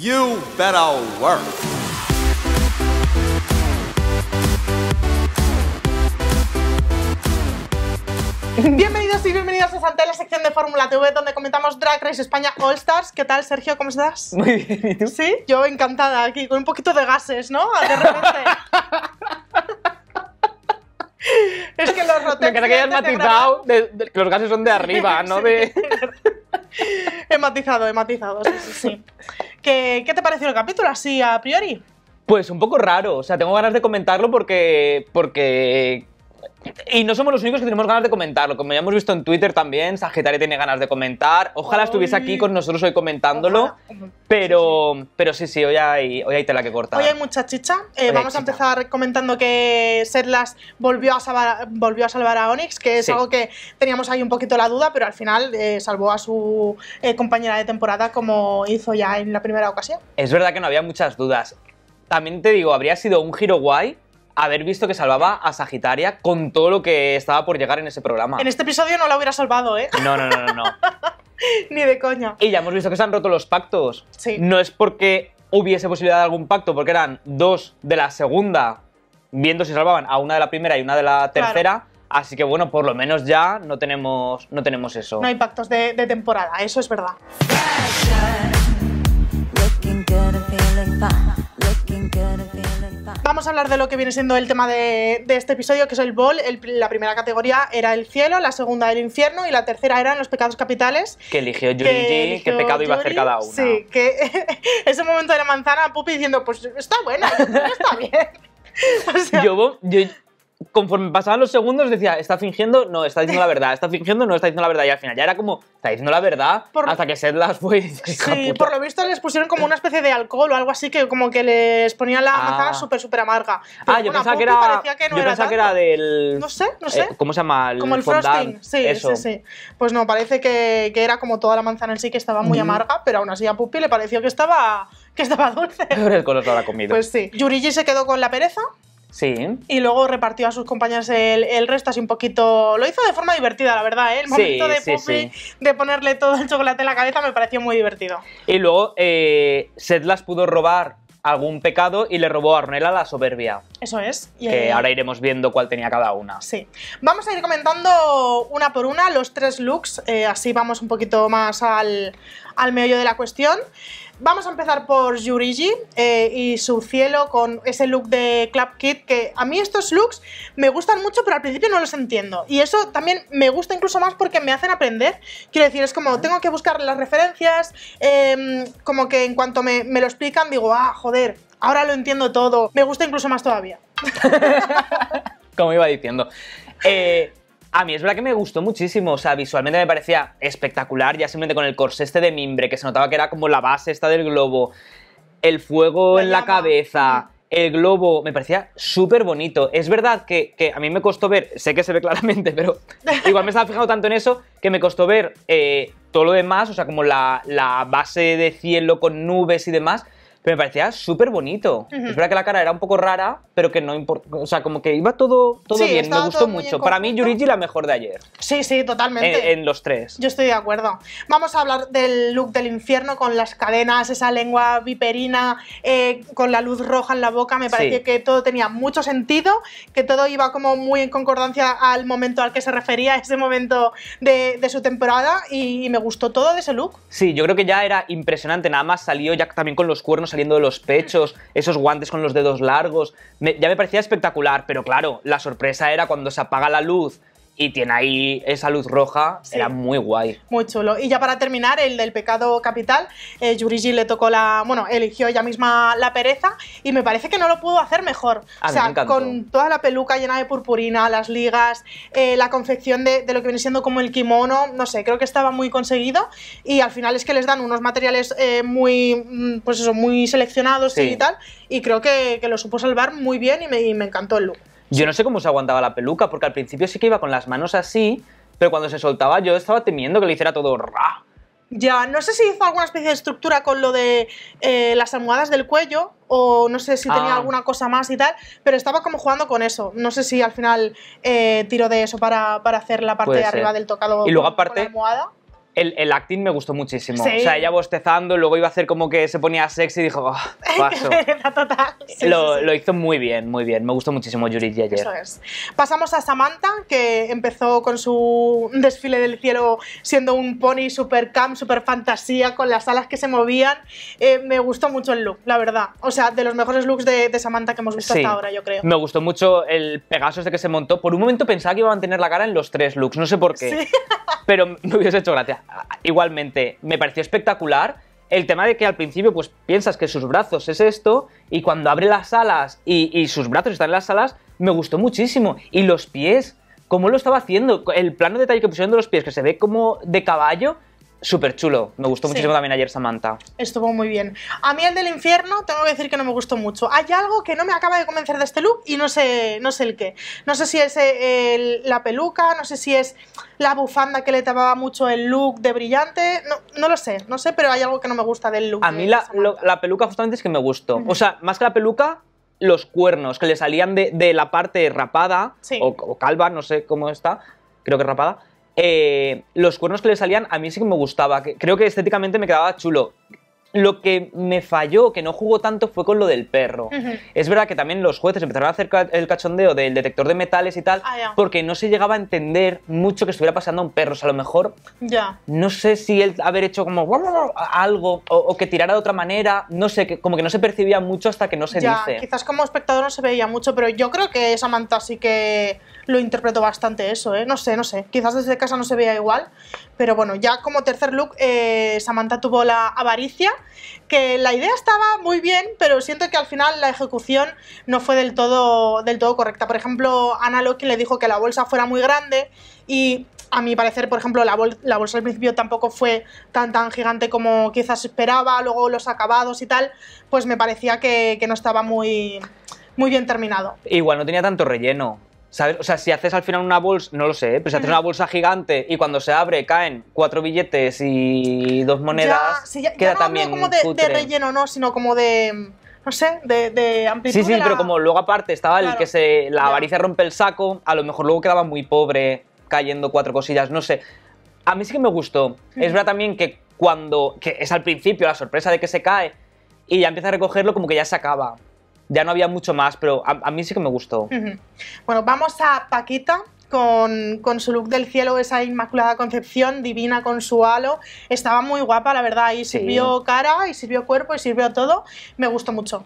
You better work. Bienvenidos y bienvenidos a Santa, la sección de Fórmula TV donde comentamos Drag Race España All Stars. ¿Qué tal, Sergio? ¿Cómo estás? Muy bien, Sí, yo encantada aquí, con un poquito de gases, ¿no? Ah, de es que los que matizado, los gases son de arriba, no de he matizado, he matizado, sí, sí, ¿Qué, te pareció el capítulo así a priori? Pues un poco raro, o sea, tengo ganas de comentarlo porque, porque y no somos los únicos que tenemos ganas de comentarlo. Como ya hemos visto en Twitter también, Sagitario tiene ganas de comentar. Ojalá estuviese aquí con nosotros hoy comentándolo. Pero sí, sí. pero sí, sí, hoy hay, hoy hay tela que cortar. Hoy hay mucha chicha. Eh, vamos a empezar comentando que Serlas volvió a salvar, volvió a, salvar a Onyx, que es algo que teníamos ahí un poquito la duda, pero al final eh, salvó a su eh, compañera de temporada como hizo ya en la primera ocasión. Es verdad que no había muchas dudas. También te digo, habría sido un giro guay haber visto que salvaba a Sagitaria con todo lo que estaba por llegar en ese programa. En este episodio no la hubiera salvado, ¿eh? No, no, no, no. no. Ni de coña. Y ya hemos visto que se han roto los pactos. Sí. No es porque hubiese posibilidad de algún pacto, porque eran dos de la segunda, viendo si salvaban a una de la primera y una de la tercera. Así que bueno, por lo menos ya no tenemos, no tenemos eso. No hay pactos de, de temporada, eso es verdad. Vamos a hablar de lo que viene siendo el tema de, este episodio, que es el bol. la primera categoría era el cielo, la segunda el infierno y la tercera eran los pecados capitales. Que eligió Yuri qué pecado iba a hacer cada uno. Sí, que ese momento de la manzana, Pupi diciendo, pues está buena, está bien. yo, conforme pasaban los segundos decía, está fingiendo, no, está diciendo la verdad, está fingiendo, no, está diciendo la verdad. Y al final ya era como, está diciendo la verdad hasta que las fue... Sí, por lo visto les pusieron como una especie de alcohol o algo así que como que les ponía la manzana ah. súper, súper amarga. ah, yo pensaba que era... no yo que era del... No sé, no eh, sé. ¿Cómo se llama? El como el frosting. Sí, sí, sí. Pues no, parece que, que, era como toda la manzana en sí que estaba muy amarga, pero aún así a Puppy le pareció que estaba... Que estaba dulce. Pero el color lo comido. Pues sí. Yurigi se quedó con la pereza Sí. Y luego repartió a sus compañeras el, resto así un poquito. Lo hizo de forma divertida, la verdad, ¿eh? El momento de ponerle todo el chocolate en la cabeza me pareció muy divertido. Y luego eh, las pudo robar algún pecado y le robó a Arnella la soberbia. Eso es. que ahora iremos viendo cuál tenía cada una. Sí. Vamos a ir comentando una por una los tres looks, eh, así vamos un poquito más al, al meollo de la cuestión. Vamos a empezar por Yurigi eh, y su cielo con ese look de Club Kid, que a mí estos looks me gustan mucho, pero al principio no los entiendo. Y eso también me gusta incluso más porque me hacen aprender. Quiero decir, es como tengo que buscar las referencias, em, como que en cuanto me, lo explican digo, ah, joder, ahora lo entiendo todo. Me gusta incluso más todavía. como iba diciendo. Eh, a mí es verdad que me gustó muchísimo, o sea, visualmente me parecía espectacular, ya simplemente con el corsé este de mimbre, que se notaba que era como la base esta del globo, el fuego en la cabeza, el globo, me parecía súper bonito. Es verdad que, a mí me costó ver, sé que se ve claramente, pero igual me estaba fijado tanto en eso que me costó ver eh, todo lo demás, o sea, como la base de cielo con nubes y demás, pero me parecía súper bonito. Es verdad que la cara era un poco rara, pero que no importa. O sea, como que iba todo, todo bien. Me gustó mucho. Para mí, Yurichi la mejor de ayer. Sí, sí, totalmente. En, los tres. Yo estoy de acuerdo. Vamos a hablar del look del infierno con las cadenas, esa lengua viperina, eh, con la luz roja en la boca. Me parecía que todo tenía mucho sentido, que todo iba como muy en concordancia al momento al que se refería, ese momento de, su temporada. y me gustó todo de ese look. Sí, yo creo que ya era impresionante. Nada más salió ya también con los cuernos saliendo de los pechos, esos guantes con los dedos largos. ya me parecía espectacular, pero claro, la sorpresa era cuando se apaga la luz y tiene ahí esa luz roja, será muy guay. Muy chulo. Y ya para terminar, el del pecado capital, eh, Yurigi le tocó la, bueno, eligió ella misma la pereza y me parece que no lo pudo hacer mejor. o sea, con toda la peluca llena de purpurina, las ligas, eh, la confección de, lo que viene siendo como el kimono, no sé, creo que estaba muy conseguido y al final es que les dan unos materiales eh, muy, mm, pues eso, muy seleccionados y tal y creo que, lo supo salvar muy bien y me encantó el look. Yo no sé cómo se aguantaba la peluca, porque al principio sí que iba con las manos así, pero cuando se soltaba yo estaba temiendo que le hiciera todo ra. Ya, no sé si hizo alguna especie de estructura con lo de eh, las almohadas del cuello o no sé si tenía ah. alguna cosa más y tal, pero estaba como jugando con eso. No sé si al final tiro eh, tiró de eso para, hacer la parte de arriba del tocado. Y luego aparte, con la almohada. El, el, acting me gustó muchísimo. O sea, ella bostezando, luego iba a hacer como que se ponía sexy y dijo, oh, paso. lo, hizo muy bien, muy bien. Me gustó muchísimo Yuri Yeyer. Pasamos a Samantha, que empezó con su desfile del cielo siendo un pony super cam, super fantasía, con las alas que se movían. Eh, me gustó mucho el look, la verdad. O sea, de los mejores looks de, de Samantha que hemos visto hasta ahora, yo creo. Me gustó mucho el Pegaso de este que se montó. Por un momento pensaba que iba a mantener la cara en los tres looks, no sé por qué. Pero me hubiese hecho gracia igualmente me pareció espectacular. El tema de que al principio pues piensas que sus brazos es esto y cuando abre las alas y, sus brazos están en las alas, me gustó muchísimo. Y los pies, cómo lo estaba haciendo, el plano de detalle que pusieron de los pies, que se ve como de caballo, Súper chulo. Me gustó muchísimo también ayer Samantha. Estuvo muy bien. A mí el del infierno, tengo que decir que no me gustó mucho. Hay algo que no me acaba de convencer de este look y no sé, no sé el qué. No sé si es eh, la peluca, no sé si es la bufanda que le tapaba mucho el look de brillante. No, lo sé, no sé, pero hay algo que no me gusta del look. A mí la, la, peluca justamente es que me gustó. O sea, más que la peluca, los cuernos que le salían de, la parte rapada o calva, no sé cómo está, creo que rapada eh, los cuernos que le salían a mí sí que me gustaba. Creo que estéticamente me quedaba chulo. Lo que me falló, que no jugó tanto, fue con lo del perro. Es verdad que también los jueces empezaron a hacer el cachondeo del detector de metales y tal, ah, porque no se llegaba a entender mucho que estuviera pasando a un perro. a lo mejor ya no sé si él haber hecho como algo o, que tirara de otra manera, no sé, como que no se percibía mucho hasta que no se dice. Quizás como espectador no se veía mucho, pero yo creo que esa manta sí que lo interpreto bastante eso, ¿eh? No sé, no sé. Quizás desde casa no se vea igual, pero bueno, ya como tercer look eh, Samantha tuvo la avaricia, que la idea estaba muy bien, pero siento que al final la ejecución no fue del todo, del todo correcta. Por ejemplo, Ana Loki le dijo que la bolsa fuera muy grande y a mi parecer, por ejemplo, la, bolsa al principio tampoco fue tan tan gigante como quizás esperaba, luego los acabados y tal, pues me parecía que, no estaba muy, muy bien terminado. Igual no tenía tanto relleno, o sea, si haces al final una bolsa, no lo sé, ¿eh? pero si haces una bolsa gigante y cuando se abre caen cuatro billetes y dos monedas, queda no también como de, relleno, no, sino como de no sé, de, amplitud. Sí, sí, pero como luego aparte estaba el que se la avaricia rompe el saco, a lo mejor luego quedaba muy pobre cayendo cuatro cosillas, no sé. A mí sí que me gustó. Es verdad también que cuando que es al principio la sorpresa de que se cae y ya empieza a recogerlo como que ya se acaba ya no había mucho más, pero a, mí sí que me gustó. Bueno, vamos a Paquita. Con, su look del cielo, esa inmaculada concepción divina con su halo. Estaba muy guapa, la verdad, y sirvió cara, y sirvió cuerpo, y sirvió todo. Me gustó mucho.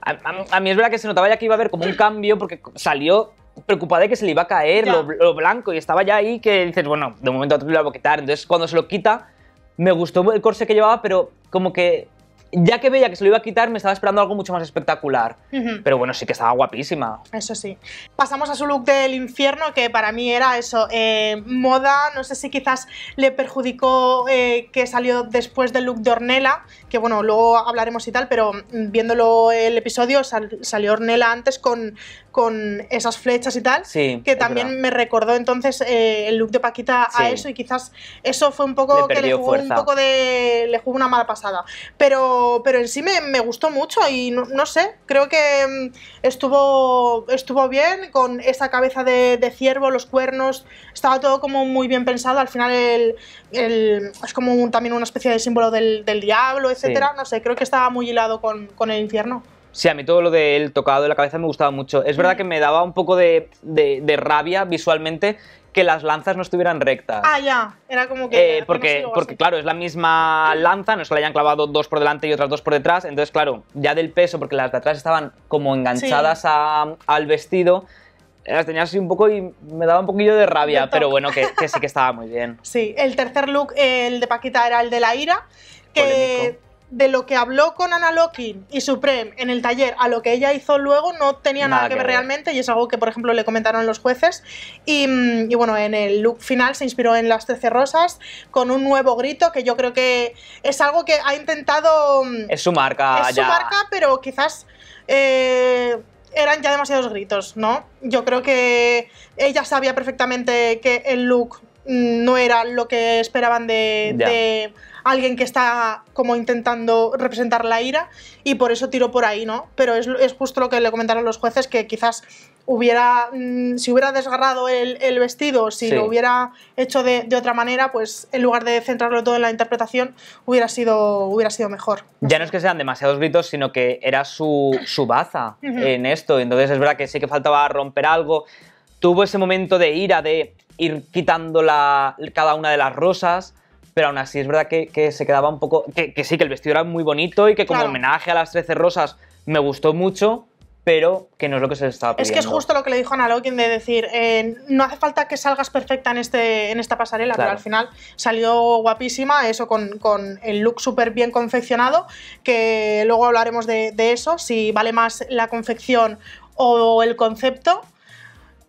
A, mí es verdad que se notaba ya que iba a haber como un cambio porque salió preocupada de que se le iba a caer lo, blanco y estaba ya ahí que dices, bueno, de momento a otro voy a quitar. Entonces cuando se lo quita, me gustó el corse que llevaba, pero como que ya que veía que se lo iba a quitar, me estaba esperando algo mucho más espectacular. Pero bueno, sí que estaba guapísima. Eso sí. Pasamos a su look del infierno, que para mí era eso, eh, moda, no sé si quizás le perjudicó eh, que salió después del look de Ornella, que bueno, luego hablaremos y tal, pero viéndolo el episodio salió Ornella antes con, con esas flechas y tal, que también me recordó entonces eh, el look de Paquita a eso y quizás eso fue un poco que le jugó de le jugó una mala pasada, pero pero en sí me, gustó mucho y no, sé, creo que mm, estuvo estuvo bien con esa cabeza de, ciervo, los cuernos, estaba todo como muy bien pensado, al final es como también una especie de símbolo del, diablo, etcétera, no sé, creo que estaba muy hilado con el infierno. Sí, a mí todo lo del tocado de la cabeza me gustaba mucho. Es verdad mm. que me daba un poco de, rabia visualmente que las lanzas no estuvieran rectas. Ah, ya. Era como que. Eh, porque, claro, es la misma lanza, no es que le hayan clavado dos por delante y otras dos por detrás. Entonces, claro, ya del peso, porque las de atrás estaban como enganchadas al vestido, las tenía así un poco y me daba un poquillo de rabia, pero bueno, que, sí que estaba muy bien. Sí, el tercer look, el de Paquita, era el de la ira. Que de lo que habló con Ana y Supreme en el taller a lo que ella hizo luego no tenía nada, que ver, realmente y es algo que por ejemplo le comentaron los jueces y, mm, bueno en el look final se inspiró en las 13 rosas con un nuevo grito que yo creo que es algo que ha intentado mm, es su marca es su marca pero quizás eh, eran ya demasiados gritos, ¿no? Yo creo que ella sabía perfectamente que el look mm, no era lo que esperaban de alguien que está como intentando representar la ira y por eso tiró por ahí, ¿no? Pero es, es justo lo que le comentaron los jueces, que quizás hubiera, mm, si hubiera desgarrado el, el vestido, si lo hubiera hecho de, de, otra manera, pues en lugar de centrarlo todo en la interpretación, hubiera sido, hubiera sido mejor. Ya no es que sean demasiados gritos, sino que era su, su baza en esto, entonces es verdad que sí que faltaba romper algo. Tuvo ese momento de ira, de ir quitando la, cada una de las rosas, pero aún así es verdad que, se quedaba un poco. Que, sí, que el vestido era muy bonito y que como homenaje a las 13 rosas me gustó mucho, pero que no es lo que se estaba pidiendo. Es que es justo lo que le dijo Ana Lokin de decir, eh, no hace falta que salgas perfecta en, este, en esta pasarela, pero al final salió guapísima, eso con, el look súper bien confeccionado, que luego hablaremos de, eso, si vale más la confección o el concepto,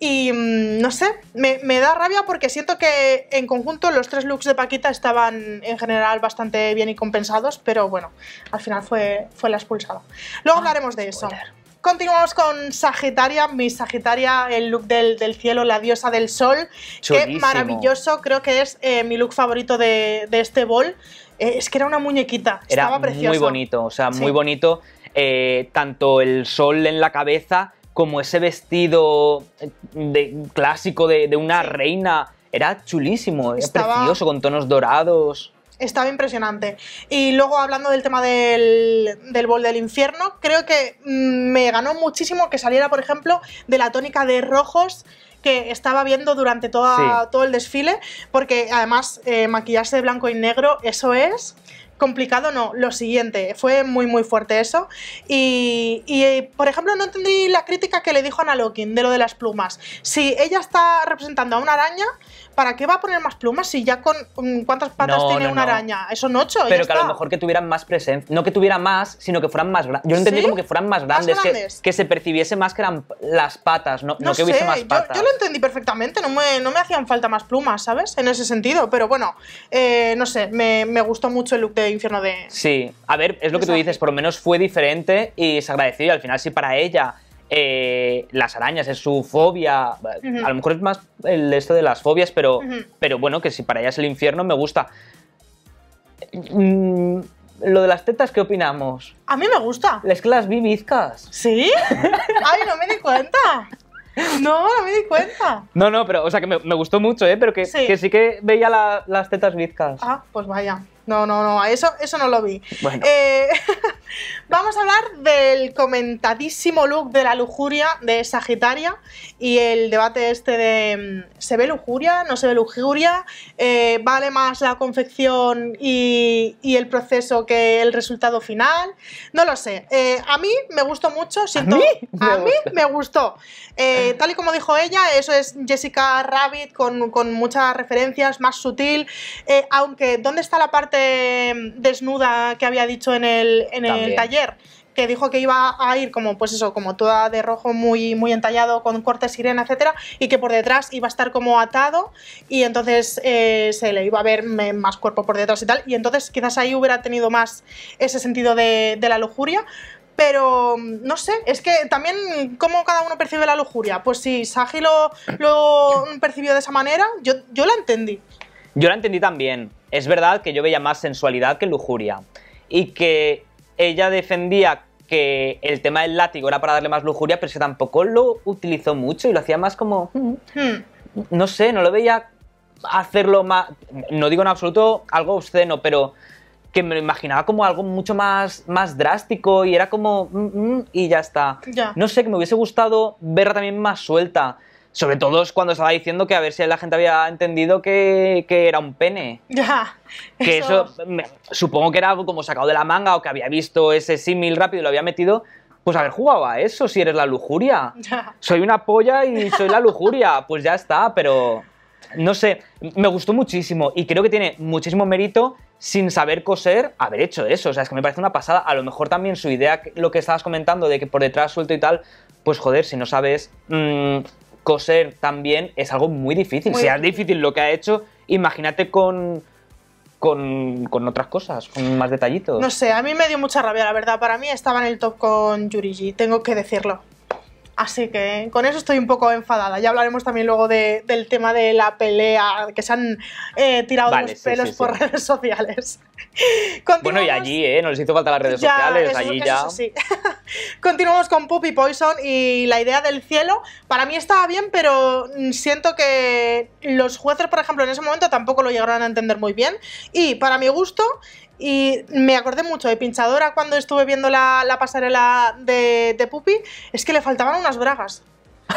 y mm, no sé, me, da rabia porque siento que en conjunto los tres looks de Paquita estaban en general bastante bien y compensados, pero bueno, al final fue, fue la expulsada. Luego ah, hablaremos de eso. Continuamos con Sagitaria, mi Sagitaria, el look del, cielo, la diosa del sol. Qué maravilloso, creo que es eh, mi look favorito de, este bol. Eh, es que era una muñequita, era estaba preciosa. Muy bonito, o sea, muy bonito. Eh, tanto el sol en la cabeza como ese vestido eh, clásico de, una reina. Era chulísimo, es precioso, con tonos dorados. Estaba impresionante. Y luego hablando del tema del, del bol del infierno, creo que mm, me ganó muchísimo que saliera, por ejemplo, de la tónica de rojos que estaba viendo durante todo el desfile, porque además eh, maquillarse de blanco y negro, eso es complicado no, lo siguiente, fue muy muy fuerte eso y, por ejemplo no entendí la crítica que le dijo a Nalokin de lo de las plumas, si ella está representando a una araña, ¿para qué va a poner más plumas si ya con mm, cuántas patas tiene una araña? Eso son ocho. Pero que a lo mejor que tuvieran más presencia, no que tuvieran más, sino que fueran más grandes. Yo entendí como que fueran más grandes, Que, se percibiese más que eran las patas, no, que hubiese más patas. Yo, lo entendí perfectamente, no me, no me hacían falta más plumas, ¿sabes? En ese sentido, pero bueno, eh, no sé, me, gustó mucho el look de Infierno de... Sí, a ver, es lo que tú dices, por lo menos fue diferente y es agradecido. y al final sí para ella eh, las arañas, es su fobia. A lo mejor es más el esto de las fobias, pero, pero bueno, que si para ella es el infierno, me gusta. Mm, lo de las tetas, ¿qué opinamos? A mí me gusta. Es que las vi bizcas. ¿Sí? Ay, no me di cuenta. No, no me di cuenta. No, no, pero, o sea, que me, gustó mucho, ¿eh? Pero que sí que, sí que veía las tetas bizcas. Ah, pues vaya. No, no, no, eso, eso no lo vi. Eh, vamos a hablar del comentadísimo look de la lujuria de Sagitaria y el debate este de mm, ¿se ve lujuria? ¿No se ve lujuria? Eh, ¿Vale más la confección y, el proceso que el resultado final? No lo sé. Eh, a mí me gustó mucho, siento, ¿A mí? Me, a gustó. tal y como dijo ella, eso es Jessica Rabbit con, con muchas referencias, más sutil, aunque ¿dónde está la parte desnuda que había dicho en el, taller que dijo que iba a ir como pues eso, como toda de rojo muy muy entallado con cortes sirena, etcétera, y que por detrás iba a estar como atado y entonces eh, se le iba a ver más cuerpo por detrás y tal, y entonces quizás ahí hubiera tenido más ese sentido de, la lujuria. Pero mm, no sé, es que también cómo cada uno percibe la lujuria. Pues si Sagi lo, lo percibió de esa manera, yo, yo la entendí. Yo la entendí también. Es verdad que yo veía más sensualidad que lujuria. Y que ella defendía que el tema del látigo era para darle más lujuria, pero que tampoco lo utilizó mucho y lo hacía más como. Mm, hmm. No sé, no lo veía hacerlo más. No digo en absoluto algo obsceno, pero que me lo imaginaba como algo mucho más, más drástico y era como. Mm, mm", y ya está. No sé, que me hubiese gustado verla también más suelta. Sobre todo cuando estaba diciendo que a ver si la gente había entendido que, era un pene. Ya. Que eso, supongo que era como sacado de la manga o que había visto ese símil rápido y lo había metido. Pues haber jugado a eso si eres la lujuria. Soy una polla y soy la lujuria. Pues ya está, pero no sé, me gustó muchísimo y creo que tiene muchísimo mérito sin saber coser haber hecho eso. O sea, es que me parece una pasada. A lo mejor también su idea, lo que estabas comentando de que por detrás suelto y tal, pues joder, si no sabes mm, coser también es algo muy difícil. si es difícil lo que ha hecho, imagínate con, con, con, otras cosas, con más detallitos. No sé, a mí me dio mucha rabia, la verdad. Para mí estaba en el top con Yurigi, tengo que decirlo. Así que con eso estoy un poco enfadada. Ya hablaremos también luego del tema de la pelea que se han eh, tirado los pelos por redes sociales. Bueno, y allí, ¿eh? No les hizo falta las redes sociales, allí ya. Continuamos con Puppy Poison y la idea del cielo. Para mí estaba bien, pero siento que los jueces, por ejemplo, en ese momento tampoco lo llegaron a entender muy bien. Y para mi gusto, y me acordé mucho de Pinchadora cuando estuve viendo la, pasarela de, Pupi. Es que le faltaban unas bragas.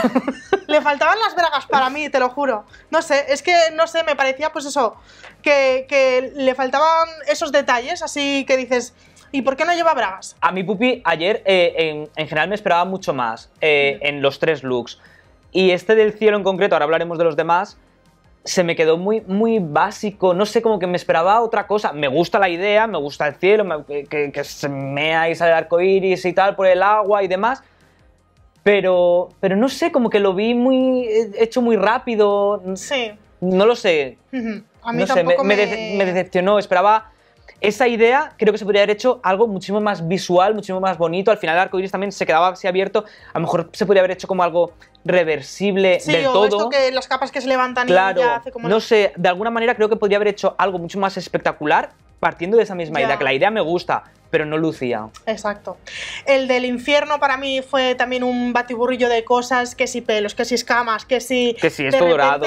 le faltaban las bragas para mí, te lo juro. No sé, es que, no sé, me parecía pues eso, que, le faltaban esos detalles, así que dices, ¿Y por qué no lleva bragas? A mi pupi ayer eh, en, general me esperaba mucho más eh, en los tres looks. Y este del cielo en concreto, ahora hablaremos de los demás, se me quedó muy, muy básico, no sé, como que me esperaba otra cosa. Me gusta la idea, me gusta el cielo, que, que, se mea y sale el arco iris y tal por el agua y demás. Pero, pero no sé, como que lo vi muy eh, hecho muy rápido. Sí. No lo sé. A mí tampoco me decepcionó. Esperaba esa idea creo que se podría haber hecho algo muchísimo más visual, muchísimo más bonito. Al final el arco iris también se quedaba así abierto. A lo mejor se podría haber hecho como algo reversible sí, del o todo. Esto que las capas que se levantan ya hace como. No sé, de alguna manera creo que podría haber hecho algo mucho más espectacular partiendo de esa misma idea, que la idea me gusta, pero no lucía. Exacto. El del infierno para mí fue también un batiburrillo de cosas, que si pelos, que si escamas, que si... Que si esto dorado.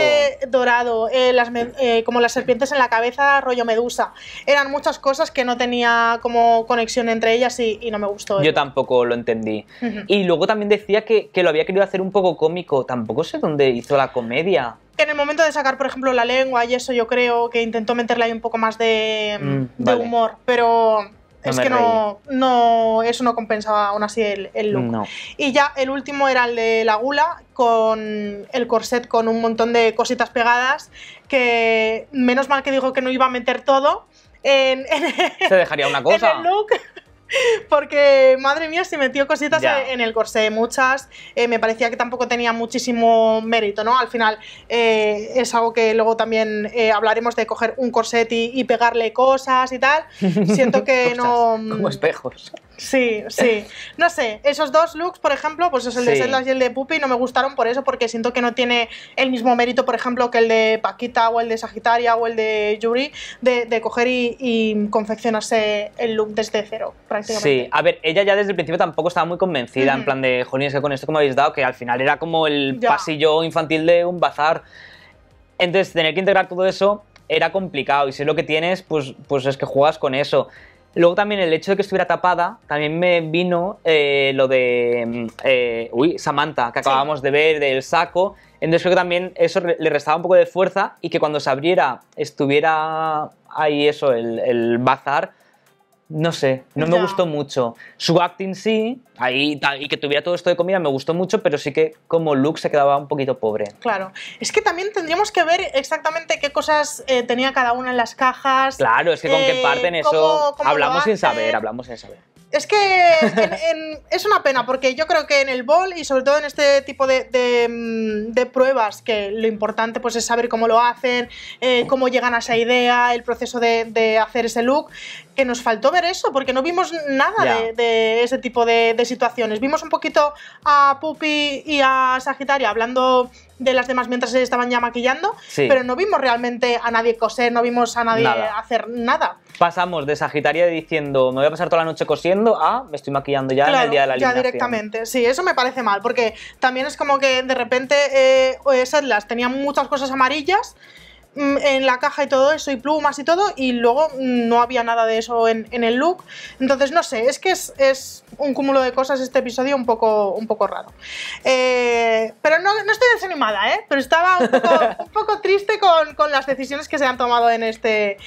Dorado, eh, eh, como las serpientes en la cabeza, rollo medusa. Eran muchas cosas que no tenía como conexión entre ellas y, no me gustó. Yo tampoco lo entendí. Y luego también decía que, que lo había querido hacer un poco cómico. Tampoco sé dónde hizo la comedia en el momento de sacar, por ejemplo, la lengua y eso, yo creo que intentó meterle ahí un poco más de, mm, humor, pero es que no, no, eso no compensaba aún así el, look. Y ya el último era el de la gula, con el corset con un montón de cositas pegadas, que menos mal que dijo que no iba a meter todo. En, Se dejaría una cosa. En el look. porque madre mía, se metió cositas en el corsé, muchas. Eh, me parecía que tampoco tenía muchísimo mérito, ¿no? Al final eh, es algo que luego también eh, hablaremos de coger un corset y, y pegarle cosas y tal. Siento que no. Como espejos. Sí, sí. No sé, esos dos looks, por ejemplo, pues es el de Sedlas y el de Puppy, no me gustaron por eso, porque siento que no tiene el mismo mérito, por ejemplo, que el de Paquita o el de Sagitaria o el de Yuri, de, coger y, confeccionarse el look desde cero, prácticamente. Sí, a ver, ella ya desde el principio tampoco estaba muy convencida, en plan de, jolín, es que con esto como habéis dado, que al final era como el pasillo infantil de un bazar. Entonces, tener que integrar todo eso era complicado y si es lo que tienes, pues, pues es que juegas con eso. Luego también el hecho de que estuviera tapada, también me vino eh, lo de, mm, eh, Samantha, que acabamos de ver, del saco. Entonces creo que también eso le restaba un poco de fuerza y que cuando se abriera estuviera ahí eso, el bazar, no sé, no me gustó mucho. Su acting sí, ahí, y que tuviera todo esto de comida me gustó mucho, pero sí que como look se quedaba un poquito pobre. Claro, es que también tendríamos que ver exactamente qué cosas eh, tenía cada una en las cajas. Claro, es que con qué eh, parten eso hablamos sin saber, hablamos sin saber. Es que es una pena porque yo creo que en el bol y sobre todo en este tipo de, mm, pruebas que lo importante pues es saber cómo lo hacen, eh, cómo llegan a esa idea, el proceso de, hacer ese look, que nos faltó ver eso porque no vimos nada de, ese tipo de, situaciones. Vimos un poquito a Pupi y a Sagitaria hablando de las demás mientras se estaban ya maquillando, pero no vimos realmente a nadie coser, no vimos a nadie hacer nada. Pasamos de Sagitaria diciendo, me voy a pasar toda la noche cosiendo, a me estoy maquillando ya en el día de la Ya directamente, sí, eso me parece mal, porque también es como que de repente eh, las tenía muchas cosas amarillas mm, en la caja y todo eso, y plumas y todo, y luego mm, no había nada de eso en, el look. Entonces, no sé, es que es un cúmulo de cosas este episodio un poco, un poco raro. Eh, pero no, estoy desanimada, ¿eh? pero estaba un poco, triste con, las decisiones que se han tomado en este,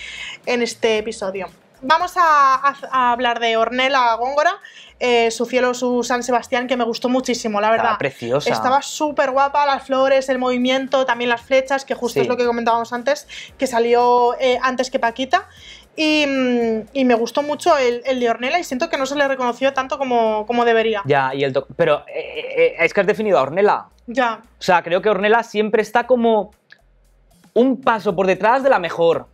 en este episodio. Vamos a, hablar de Ornella Góngora. Eh, su cielo, su San Sebastián, que me gustó muchísimo, la verdad. Estaba preciosa. Estaba súper guapa, las flores, el movimiento, también las flechas, que justo es lo que comentábamos antes, que salió eh, antes que Paquita. Mm, y, me gustó mucho el, de Ornella y siento que no se le reconoció tanto como, debería. Ya, y el pero eh, eh, eh, es que has definido a Ornella. Ya. O sea, creo que Ornella siempre está como un paso por detrás de la mejor.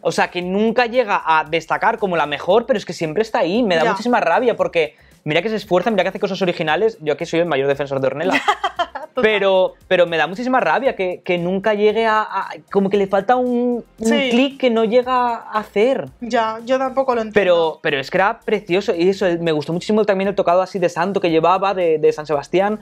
O sea, que nunca llega a destacar como la mejor, pero es que siempre está ahí. Me da muchísima rabia porque mira que se esfuerza, mira que hace cosas originales. Yo aquí soy el mayor defensor de Ornella. Pero, me da muchísima rabia que, nunca llegue a, Como que le falta un, clic que no llega a hacer. Ya, yo tampoco lo entiendo. Pero, pero es que era precioso. Y eso, me gustó muchísimo también el tocado así de santo que llevaba de, San Sebastián.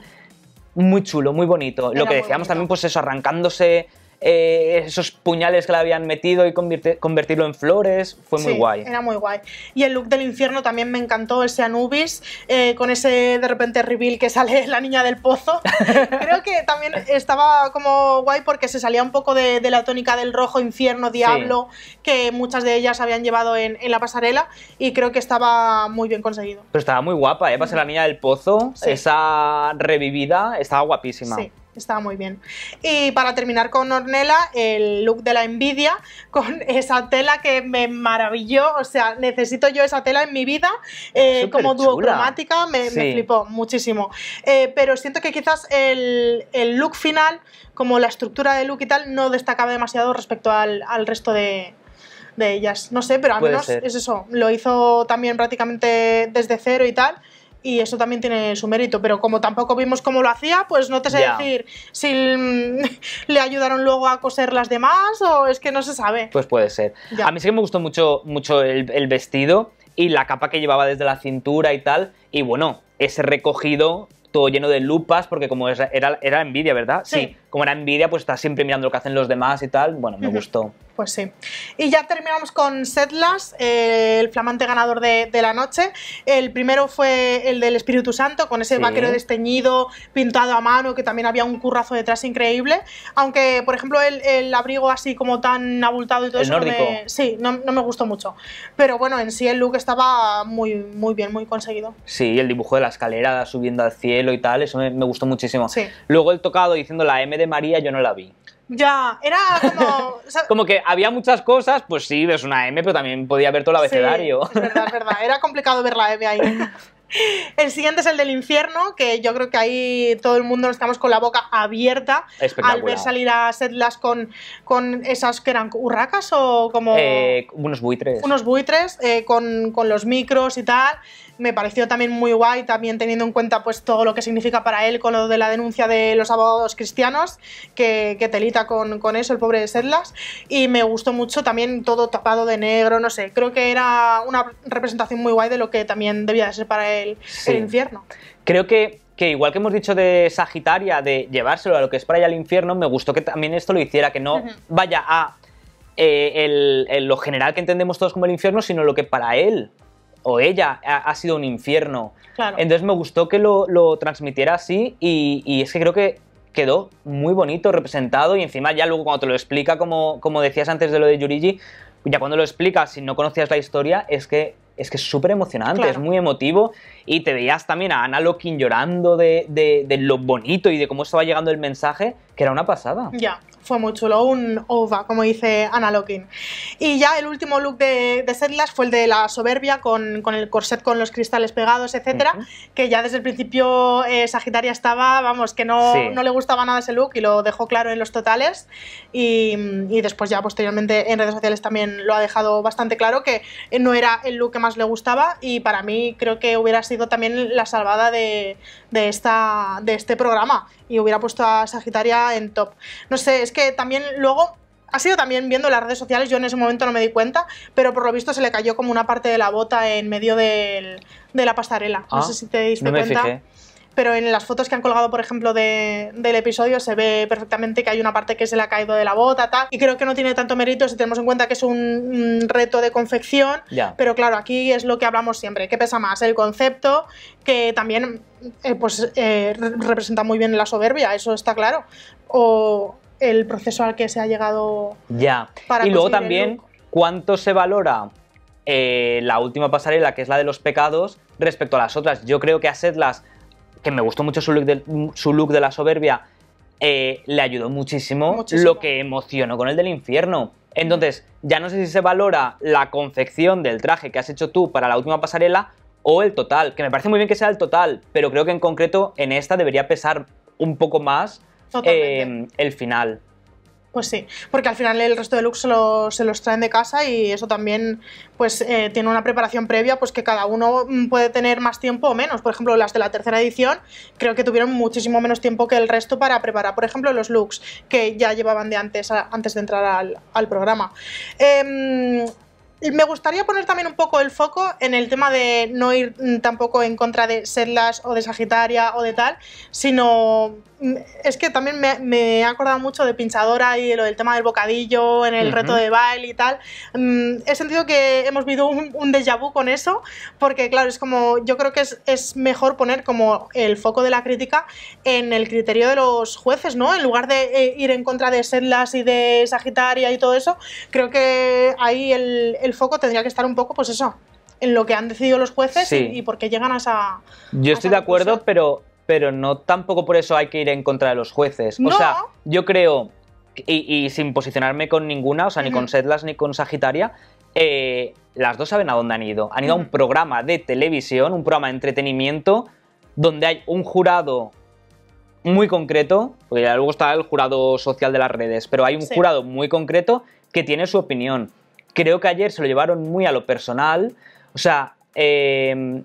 Muy chulo, muy bonito. lo que decíamos también, pues eso, arrancándose. Eh, esos puñales que le habían metido y convertirlo en flores, fue muy guay. Era muy guay. Y el look del infierno también me encantó, ese Anubis, eh, con ese de repente reveal que sale la niña del pozo, que también estaba como guay porque se salía un poco de, la tónica del rojo, infierno, diablo, que muchas de ellas habían llevado en, la pasarela y creo que estaba muy bien conseguido. Pero estaba muy guapa, ¿eh? Pasar la niña del pozo, esa revivida, estaba guapísima estaba muy bien. Y para terminar con Ornella, el look de la envidia, con esa tela que me maravilló, o sea, necesito yo esa tela en mi vida, eh, como duocromática, me, me, flipó muchísimo. Eh, pero siento que quizás el, look final, como la estructura del look y tal, no destacaba demasiado respecto al, resto de, ellas, no sé, pero al menos es eso, lo hizo también prácticamente desde cero y tal, y eso también tiene su mérito, pero como tampoco vimos cómo lo hacía, pues no te sé decir si le ayudaron luego a coser las demás o es que no se sabe. Pues puede ser. A mí sí que me gustó mucho, mucho el, vestido y la capa que llevaba desde la cintura y tal, y bueno, ese recogido todo lleno de lupas, porque como era, era, envidia, ¿verdad? sí como era envidia, pues está siempre mirando lo que hacen los demás y tal. Bueno, me gustó. Pues sí. Y ya terminamos con Setlas, eh, el flamante ganador de, la noche. El primero fue el del Espíritu Santo, con ese vaquero desteñido, pintado a mano, que también había un currazo detrás increíble. Aunque, por ejemplo, el, abrigo así como tan abultado y todo eso. sí, no, no, me gustó mucho. Pero bueno, en sí el look estaba muy, muy bien, muy conseguido. Sí, el dibujo de la escalera subiendo al cielo y tal, eso me, gustó muchísimo. Sí. Luego el tocado diciendo la M de María yo no la vi. Ya, era como... como que había muchas cosas, pues sí, ves una M, pero también podía ver todo el abecedario. Sí, es verdad, es verdad. Era complicado ver la M ahí. El siguiente es el del infierno, que yo creo que ahí todo el mundo nos estamos con la boca abierta al ver salir a Setlas con, esas que eran urracas o como... Eh, unos buitres. Unos buitres eh, con, con los micros y tal me pareció también muy guay, también teniendo en cuenta pues todo lo que significa para él con lo de la denuncia de los abogados cristianos, que, que telita con, eso, el pobre de Sedlas, y me gustó mucho también todo tapado de negro, no sé, creo que era una representación muy guay de lo que también debía de ser para él el infierno. Creo que igual que hemos dicho de Sagitaria, de llevárselo a lo que es para allá el infierno, me gustó que también esto lo hiciera, que no vaya a eh, el, lo general que entendemos todos como el infierno, sino lo que para él o ella ha, sido un infierno. Entonces me gustó que lo, lo transmitiera así y, y, es que creo que quedó muy bonito representado y encima ya luego cuando te lo explica, como, como decías antes de lo de Yurigi, ya cuando lo explicas, si no conocías la historia, es que es que súper emocionante, es muy emotivo y te veías también a Ana Lokin llorando de, de, de, lo bonito y de cómo estaba llegando el mensaje, que era una pasada. Ya, fue muy chulo, un OVA, como dice Ana Y ya el último look de, de fue el de la soberbia con, con, el corset con los cristales pegados, etcétera, que ya desde el principio eh, Sagitaria estaba, vamos, que no, no, le gustaba nada ese look y lo dejó claro en los totales. Y, y, después ya posteriormente en redes sociales también lo ha dejado bastante claro que no era el look que más le gustaba y para mí creo que hubiera sido también la salvada de, de esta, de este programa y hubiera puesto a Sagitaria en top. No sé, es que que también luego ha sido también viendo las redes sociales, yo en ese momento no me di cuenta, pero por lo visto se le cayó como una parte de la bota en medio de la pasarela. no ah, sé si te diste cuenta. Pero en las fotos que han colgado, por ejemplo, del episodio, se ve perfectamente que hay una parte que se le ha caído de la bota, tal. Y creo que no tiene tanto mérito si tenemos en cuenta que es un, reto de confección. Pero claro, aquí es lo que hablamos siempre. ¿Qué pesa más? El concepto, que también eh, pues, eh, representa muy bien la soberbia, eso está claro. O, el proceso al que se ha llegado. Ya. y luego también, ¿cuánto se valora eh, la última pasarela, que es la de los pecados, respecto a las otras? Yo creo que a que me gustó mucho su look de, su look de la soberbia, eh, le ayudó muchísimo, muchísimo, lo que emocionó con el del infierno. Entonces, ya no sé si se valora la confección del traje que has hecho tú para la última pasarela o el total, que me parece muy bien que sea el total, pero creo que en concreto en esta debería pesar un poco más Em, el final. Pues sí, porque al final el resto de looks se, los traen de casa y eso también pues eh, tiene una preparación previa pues que cada uno mm, puede tener más tiempo o menos. Por ejemplo, las de la tercera edición creo que tuvieron muchísimo menos tiempo que el resto para preparar, por ejemplo, los looks que ya llevaban de antes, antes de entrar al, programa. Em, me gustaría poner también un poco el foco en el tema de no ir mm, tampoco en contra de Sedlas o de Sagitaria o de tal, sino es que también me, he acordado mucho de Pinchadora y lo del tema del bocadillo en el reto de baile y tal. Mm, he sentido que hemos vivido un, déjà vu con eso, porque claro, es como, yo creo que es, mejor poner como el foco de la crítica en el criterio de los jueces, ¿no? En lugar de eh, ir en contra de Sedlas y de Sagitaria y todo eso, creo que ahí el, foco tendría que estar un poco, pues eso, en lo que han decidido los jueces y, por qué llegan a esa. Yo estoy de acuerdo, pero pero no tampoco por eso hay que ir en contra de los jueces. O sea, yo creo, y, sin posicionarme con ninguna, o sea, ni con Setlas ni con Sagitaria, eh, las dos saben a dónde han ido. Han ido a un programa de televisión, un programa de entretenimiento, donde hay un jurado muy concreto, porque luego está el jurado social de las redes, pero hay un jurado muy concreto que tiene su opinión. Creo que ayer se lo llevaron muy a lo personal, o sea, eh,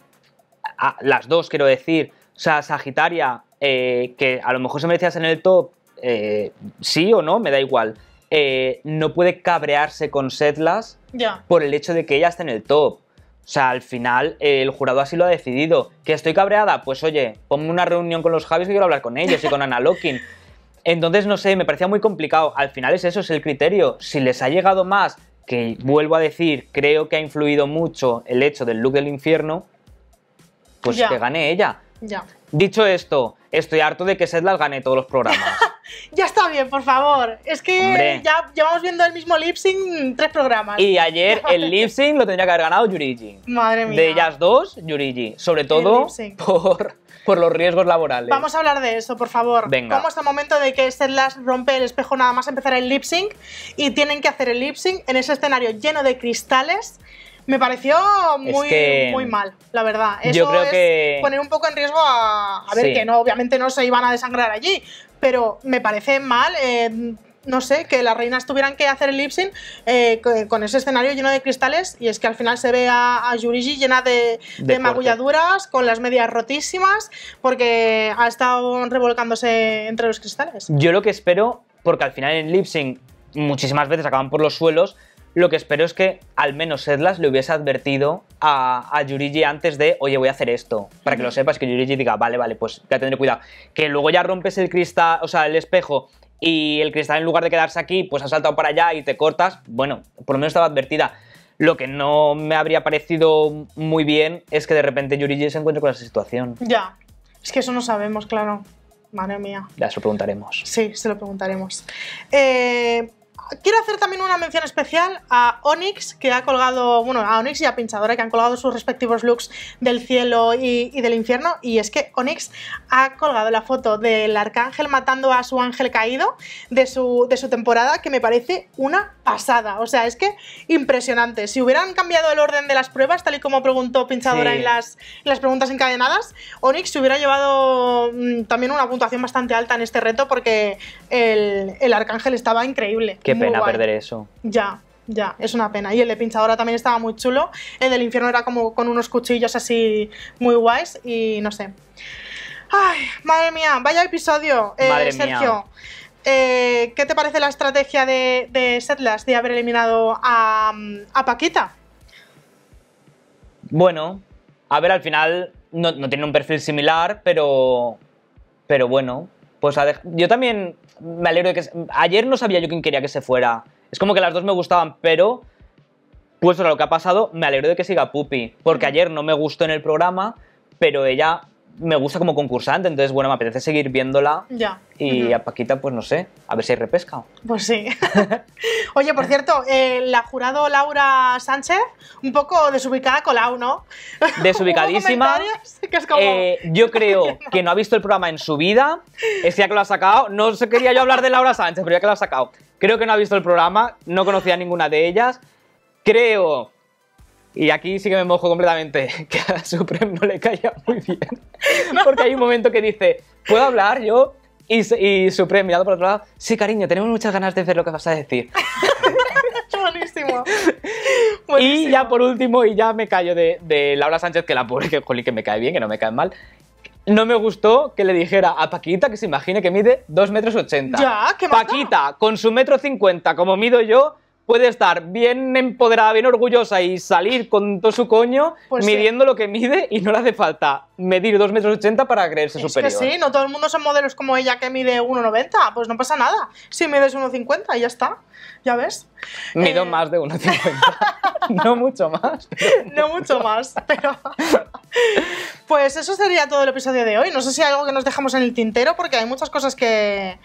las dos quiero decir, o sea, Sagitaria, eh, que a lo mejor se ser en el top, eh, sí o no, me da igual. Eh, no puede cabrearse con Setlas por el hecho de que ella esté en el top. O sea, al final el jurado así lo ha decidido. ¿Que estoy cabreada? Pues oye, ponme una reunión con los Javis que quiero hablar con ellos y con Ana Entonces, no sé, me parecía muy complicado. Al final es eso, es el criterio. Si les ha llegado más, que vuelvo a decir, creo que ha influido mucho el hecho del look del infierno, pues que gane ella. Ya. Dicho esto, estoy harto de que Sedlas gane todos los programas. ya está bien, por favor. Es que ya llevamos viendo el mismo lip sync tres programas. Y ayer el lip lo tendría que haber ganado Yurigi. Madre mía. De ellas dos, Yurigi. Sobre todo por, los riesgos laborales. Vamos a hablar de eso, por favor. Venga. Vamos al momento de que Sedlas rompe el espejo nada más empezar el lip y tienen que hacer el lip en ese escenario lleno de cristales me pareció muy, muy mal, la verdad. Eso es poner un poco en riesgo a, a ver que no, obviamente no se iban a desangrar allí, pero me parece mal. Eh, no sé, que las reinas tuvieran que hacer el Lipsing eh, con ese escenario lleno de cristales y es que al final se ve a, a llena de, magulladuras, con las medias rotísimas, porque ha estado revolcándose entre los cristales. Yo lo que espero, porque al final en Lipsing muchísimas veces acaban por los suelos, lo que espero es que al menos Sedlas le hubiese advertido a, a, antes de, oye, voy a hacer esto, para que lo sepas, que Yurigi diga, vale, vale, pues ya tendré cuidado. Que luego ya rompes el cristal, o sea, el espejo y el cristal en lugar de quedarse aquí, pues ha saltado para allá y te cortas, bueno, por lo menos estaba advertida. Lo que no me habría parecido muy bien es que de repente Yurigi se encuentre con esa situación. Ya, es que eso no sabemos, claro. Madre mía. Ya se lo preguntaremos. Sí, se lo preguntaremos. Eh, quiero hacer también una mención especial a Onyx, que ha colgado, bueno, a Onyx y a Pinchadora, que han colgado sus respectivos looks del cielo y, del infierno. Y es que Onyx ha colgado la foto del arcángel matando a su ángel caído de su, temporada, que me parece una pasada. O sea, es que impresionante. Si hubieran cambiado el orden de las pruebas, tal y como preguntó Pinchadora en las, las preguntas encadenadas, Onyx se hubiera llevado mm, también una puntuación bastante alta en este reto porque el, arcángel estaba increíble pena perder eso. Ya, ya, es una pena. Y el de pinchadora también estaba muy chulo. El del infierno era como con unos cuchillos así muy guays y no sé. Ay, madre mía, vaya episodio, eh, Sergio. Eh, ¿Qué te parece la estrategia de, de Setlas de haber eliminado a, Paquita? Bueno, a ver, al final no, tiene un perfil similar, pero, pero bueno, pues yo también me alegro de que... Ayer no sabía yo quién quería que se fuera. Es como que las dos me gustaban, pero... puesto ahora lo que ha pasado, me alegro de que siga Pupi, porque ayer no me gustó en el programa, pero ella me gusta como concursante, entonces bueno, me apetece seguir viéndola. Ya. Y a Paquita, pues no sé, a ver si hay repesca. Pues sí. Oye, por cierto, eh, la jurado Laura Sánchez, un poco desubicada Lau ¿no? Desubicadísima. Eh, yo creo que no ha visto el programa en su vida. Es que ya que lo ha sacado, no se quería yo hablar de Laura Sánchez, pero ya que lo ha sacado, creo que no ha visto el programa, no conocía ninguna de ellas. Creo y aquí sí que me mojo completamente, que a Supreme le caía muy bien. Porque hay un momento que dice, ¿puedo hablar yo? Y, y Supreme por otro lado, sí, cariño, tenemos muchas ganas de ver lo que vas a decir. Buenísimo. Y ya por último, y ya me callo de, de Laura Sánchez, que la pobre, que que me cae bien, que no me cae mal. No me gustó que le dijera a Paquita que se imagine que mide 2 metros 80. Ya, Paquita, con su metro 50, como mido yo, puede estar bien empoderada, bien orgullosa y salir con todo su coño pues, eh, midiendo lo que mide y no le hace falta medir 2,80 metros para creerse es superior. Que sí, no todo el mundo son modelos como ella que mide 1,90, pues no pasa nada. Si mides 1,50 ya está, ya ves. Mido eh, más de 1,50, no mucho más. no mucho más, pero... pues eso sería todo el episodio de hoy. No sé si hay algo que nos dejamos en el tintero porque hay muchas cosas que,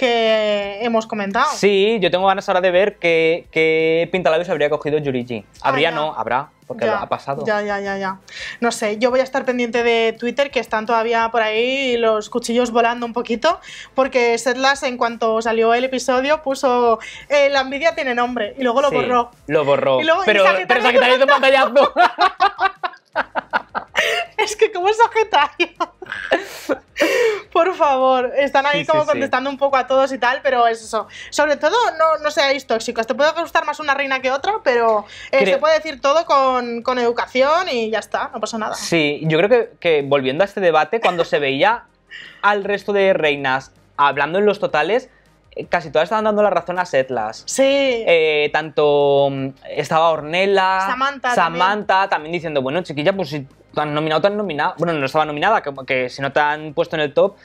que hemos comentado. Sí, yo tengo ganas ahora de ver qué, qué pintalabios habría cogido Yurigi. Ah, habría, no, habrá, porque ha pasado. Ya, ya, ya, ya. No sé, yo voy a estar pendiente de Twitter, que están todavía por ahí los cuchillos volando un poquito, porque Setlas, en cuanto salió el episodio, puso eh, La envidia tiene nombre, y luego lo borró. Lo borró. Y luego, pero, y un pantallazo. Es que como es Sagitario Por favor, están ahí como contestando un poco a todos y tal, pero es eso. Sobre todo, no, no seáis tóxicos. Te puede gustar más una reina que otra, pero eh, se puede decir todo con, educación y ya está, no pasa nada. Sí, yo creo que, volviendo a este debate, cuando se veía al resto de reinas hablando en los totales, eh, casi todas estaban dando la razón a Setlas. Sí. Eh, tanto mm, estaba Ornella, Samantha, Samantha también. también. diciendo, bueno, chiquilla, pues si tan nominado, tan nominado... bueno, no estaba nominada, como que si no te han puesto en el top,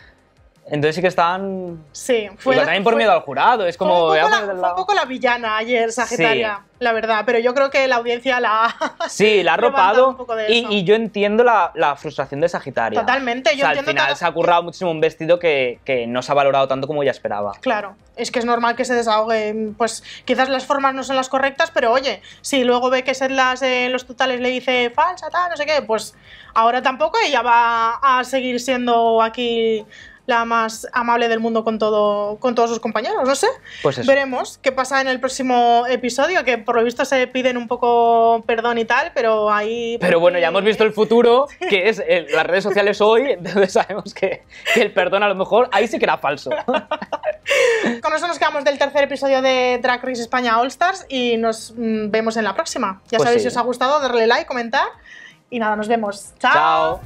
entonces sí que están. Sí, fue. también por miedo al jurado, es como. Fue un poco, la, villana ayer, Sagitaria, la verdad, pero yo creo que la audiencia la. sí, la ha ropado. Y, yo entiendo la, frustración de Sagitaria. Totalmente, yo entiendo. Al final se ha currado muchísimo un vestido que, no se ha valorado tanto como ella esperaba. Claro, es que es normal que se desahogue. Pues quizás las formas no son las correctas, pero oye, si luego ve que en los totales le dice falsa, tal, no sé qué, pues ahora tampoco ella va a seguir siendo aquí la más amable del mundo con, todo, con todos sus compañeros, no sé. Pues Veremos qué pasa en el próximo episodio, que por lo visto se piden un poco perdón y tal, pero ahí... Pero bueno, ya hemos visto el futuro, que es las redes sociales hoy, entonces sabemos que, el perdón a lo mejor ahí sí que era falso. con eso nos quedamos del tercer episodio de Drag Race España All Stars y nos mm, vemos en la próxima. Ya pues sabéis si os ha gustado, darle like, comentar y nada, nos vemos. ¡Chao!